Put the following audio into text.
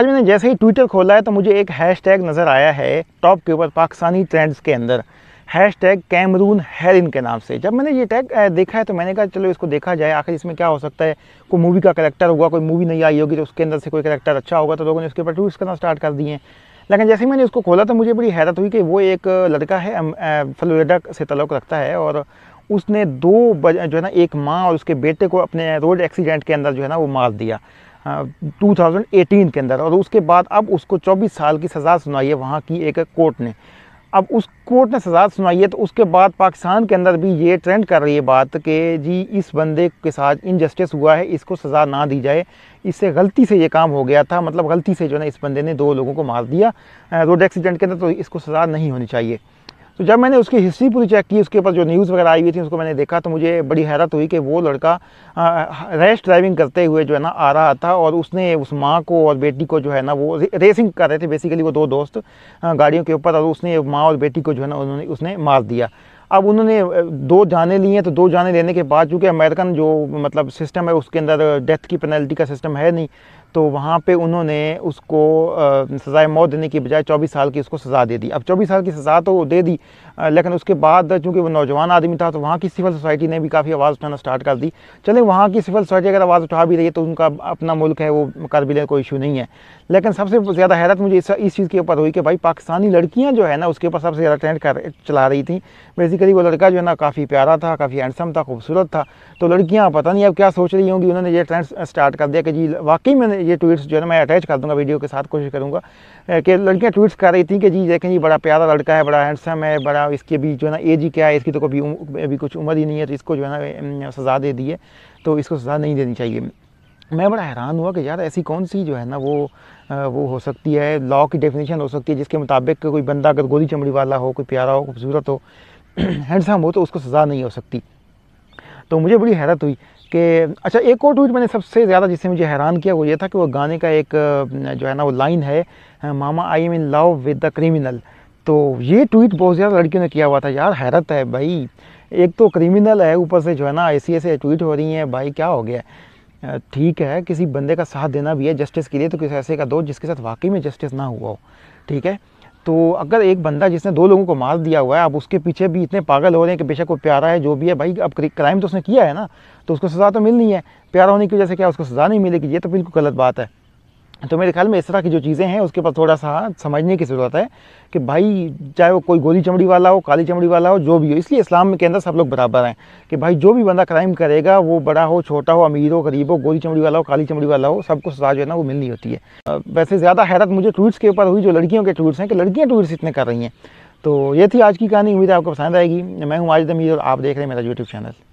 आज मैंने जैसे ही ट्विटर खोला है तो मुझे एक हैशटैग नज़र आया है टॉप के ऊपर पाकिस्तानी ट्रेंड्स के अंदर हैश टैग कैमरून हेरिन के नाम से जब मैंने ये टैग देखा है तो मैंने कहा चलो इसको देखा जाए आखिर इसमें क्या हो सकता है कोई मूवी का करेक्टर होगा कोई मूवी नहीं आई होगी तो उसके अंदर से कोई करेक्टर अच्छा होगा तो लोगों ने उसके ऊपर ट्वीट करना स्टार्ट कर दिए लेकिन जैसे ही मैंने उसको खोला तो मुझे बड़ी हैरत हुई कि वो एक लड़का है फ्लोरिडा से तलक रखता है और उसने दो जो है ना एक माँ और उसके बेटे को अपने रोड एक्सीडेंट के अंदर जो है ना वो मार दिया 2018 हाँ, के अंदर और उसके बाद अब उसको 24 साल की सज़ा सुनाई है वहाँ की एक कोर्ट ने अब उस कोर्ट ने सजा सुनाई है तो उसके बाद पाकिस्तान के अंदर भी ये ट्रेंड कर रही है बात कि जी इस बंदे के साथ इनजस्टिस हुआ है इसको सज़ा ना दी जाए इससे गलती से ये काम हो गया था मतलब गलती से जो है इस बंदे ने दो लोगों को मार दिया रोड एक्सीडेंट के अंदर तो इसको सज़ा नहीं होनी चाहिए तो जब मैंने उसकी हिस्ट्री पूरी चेक की उसके ऊपर जो न्यूज़ वगैरह आई हुई थी उसको मैंने देखा तो मुझे बड़ी हैरत हुई कि वो लड़का रैश ड्राइविंग करते हुए जो है ना आ रहा था और उसने उस माँ को और बेटी को जो है ना वो रेसिंग कर रहे थे बेसिकली वो दो दोस्त गाड़ियों के ऊपर और उसने माँ और बेटी को जो है ना उन्होंने उसने मार दिया अब उन्होंने दो जाने लिए हैं तो दो जाने लेने के बाद चूँकि अमेरिकन जो मतलब सिस्टम है उसके अंदर डेथ की पेनल्टी का सिस्टम है नहीं तो वहाँ पे उन्होंने उसको सज़ाए मौत देने की बजाय 24 साल की उसको सज़ा दे दी अब 24 साल की सज़ा तो दे दी लेकिन उसके बाद चूँकि वो नौजवान आदमी था तो वहाँ की सिविल सोसाइटी ने भी काफ़ी आवाज़ उठाना स्टार्ट कर दी चले वहाँ की सिविल सोसाइटी अगर आवाज़ उठा भी रही है तो उनका अपना मुल्क है वो करबिल कोई इशू नहीं है लेकिन सबसे ज़्यादा हैरत मुझे इस, इस चीज़ के ऊपर हुई कि भाई पाकिस्तानी लड़कियाँ जो है ना उसके ऊपर सबसे ज़्यादा ट्रेंड कर चला रही थी बेसिकली वो लड़का जो है ना काफ़ी प्यारा था काफ़ी हैंडसम था खूबसूरत था तो लड़कियाँ पता नहीं अब क्या सोच रही होंगी उन्होंने ये ट्रेंड स्टार्ट कर दिया कि जी वाकई मैंने ये ट्वीट्स जो है मैं अटैच कर दूंगा वीडियो के साथ कोशिश करूँगा कि लड़कियाँ ट्वीट्स कर रही थी कि जी देखें जी बड़ा प्यारा लड़का है बड़ा हैंडसम है बड़ा इसके भी जो है ना एज ही क्या है इसकी तो कभी अभी कुछ उम्र ही नहीं है तो इसको जो है ना सज़ा दे दी है तो इसको सज़ा नहीं देनी चाहिए मैं बड़ा हैरान हुआ कि यार ऐसी कौन सी जो है ना वो वो हो सकती है लॉ की डेफिनेशन हो सकती है जिसके मुताबिक कोई बंदा अगर गोली चमड़ी वाला हो कोई प्यारा हो खूबसूरत हो हैंडसम हो तो उसको सज़ा नहीं हो सकती तो मुझे बड़ी हैरत हुई कि अच्छा एक और ट्वीट मैंने सबसे ज़्यादा जिससे मुझे हैरान किया वो ये था कि वो गाने का एक जो है ना वो लाइन है mama I am in love with the criminal तो ये ट्वीट बहुत ज़्यादा लड़कियों ने किया हुआ था यार हैरत है भाई एक तो क्रिमिनल है ऊपर से जो है ना ऐसी ऐसे ट्वीट हो रही हैं भाई क्या हो गया ठीक है किसी बंदे का साथ देना भी है जस्टिस के लिए तो किसी ऐसे का दो जिसके साथ वाकई में जस्टिस ना हुआ हो ठीक है तो अगर एक बंदा जिसने दो लोगों को मार दिया हुआ है आप उसके पीछे भी इतने पागल हो रहे हैं कि बेशक वो प्यारा है जो भी है भाई अब क्राइम तो उसने किया है ना तो उसको सज़ा तो मिलनी है प्यारा होने की वजह से क्या उसको सज़ा नहीं मिलेगी ये तो बिल्कुल गलत बात है तो मेरे ख्याल में इस तरह की जो चीज़ें हैं उसके ऊपर थोड़ा सा समझने की ज़रूरत है कि भाई चाहे वो कोई गोली चमड़ी वाला हो काली चमड़ी वाला हो जो भी हो इसलिए इस्लाम के अंदर सब लोग बराबर हैं कि भाई जो भी बंदा क्राइम करेगा वो बड़ा हो छोटा हो अमीर हो गरीब हो गोली चमड़ी वाला हो काली चमड़ी वाला हो सबको सजा जो है ना वो मिलनी होती है वैसे ज़्यादा हैरत मुझे ट्वीट्स के ऊपर हुई जो लड़कियों के ट्वीट्स हैं कि लड़कियाँ ट्वीट्स इतने कर रही हैं तो ये थी आज की कहानी उम्मीद है आपको पसंद आएगी मैं हूँ आज दमीर और आप देख रहे हैं मेरा यूट्यूब चैनल